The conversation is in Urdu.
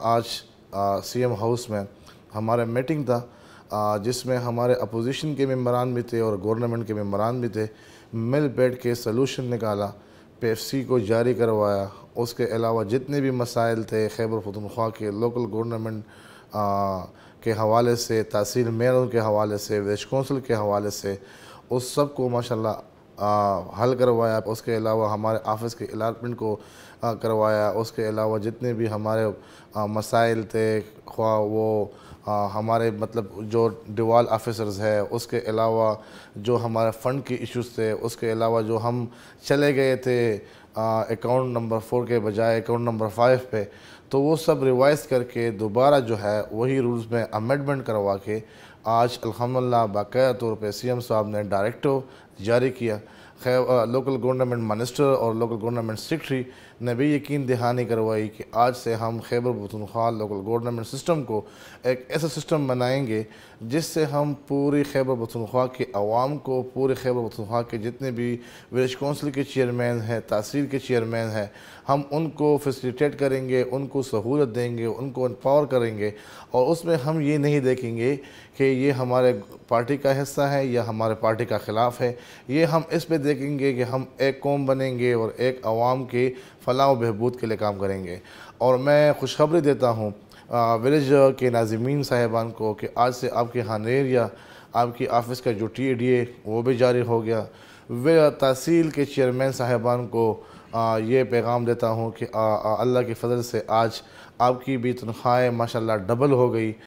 آج سی ایم ہاؤس میں ہمارا میٹنگ تھا جس میں ہمارے اپوزیشن کے ممبران بھی تھے اور گورنمنٹ کے ممبران بھی تھے مل بیٹھ کے سلوشن نکالا پی ایف سی کو جاری کروایا اس کے علاوہ جتنے بھی مسائل تھے خیبر خطونخوا کے لوکل گورنمنٹ کے حوالے سے تحصیل میئروں کے حوالے سے ویش کونسل کے حوالے سے اس سب کو ماشاءاللہ حل کروایا اس کے علاوہ ہمارے آفس کے الارٹمنٹ کو کروایا اس کے علاوہ جتنے بھی ہمارے مسائل تھے خواہ وہ ہمارے مطلب جو ڈیوال آفیسرز ہے اس کے علاوہ جو ہمارے فنڈ کے ایشوز تھے اس کے علاوہ جو ہم چلے گئے تھے اکاؤنٹ نمبر فور کے بجائے اکاؤنٹ نمبر فائیو پہ تو وہ سب ریوائز کر کے دوبارہ جو ہے وہی رولز میں امیڈمنٹ کروا کے آج الحمدللہ باقیہ باقاعدہ طور پہ سی ایم صاحب نے ڈائریکٹو جاری کیا لوکل گورنمنٹ منسٹر اور لوکل گورنمنٹ سیکٹری نے بھی یقین دہانی کروائی کہ آج سے ہم Khyber Pakhtunkhwa local government system کو ایک ایسا سسٹم بنائیں گے جس سے ہم پوری خیبر پطنخوا کے عوام کو پورے خیبر پتونخوا کے جتنے بھی ویش کونسل کے چیئرمین ہیں تاثیر کے چیئرمین ہیں ہم ان کو فسیلیٹیٹ کریں گے ان کو سہولت دیں گے ان کو انپاور کریں گے اور اس میں ہم یہ نہیں دیکھیں گے کہ یہ ہمارے پارٹی کا حصہ ہے یا ہمارے پارٹی کا خلاف ہے یہ ہم اس پہ دیکھیں دیکھیں گے کہ ہم ایک قوم بنیں گے اور ایک عوام کی فلاح و بہبود کے لیے کام کریں گے اور میں خوشخبری دیتا ہوں ولیج کے ناظمین صاحبان کو کہ آج سے آپ کے ہانیر یا آپ کی آفس کا جو ٹی ڈی اے وہ بھی جاری ہو گیا تحصیل کے چیئرمین صاحبان کو یہ پیغام دیتا ہوں کہ اللہ کی فضل سے آج آپ کی بھی تنخواہیں ماشاءاللہ ڈبل ہو گئی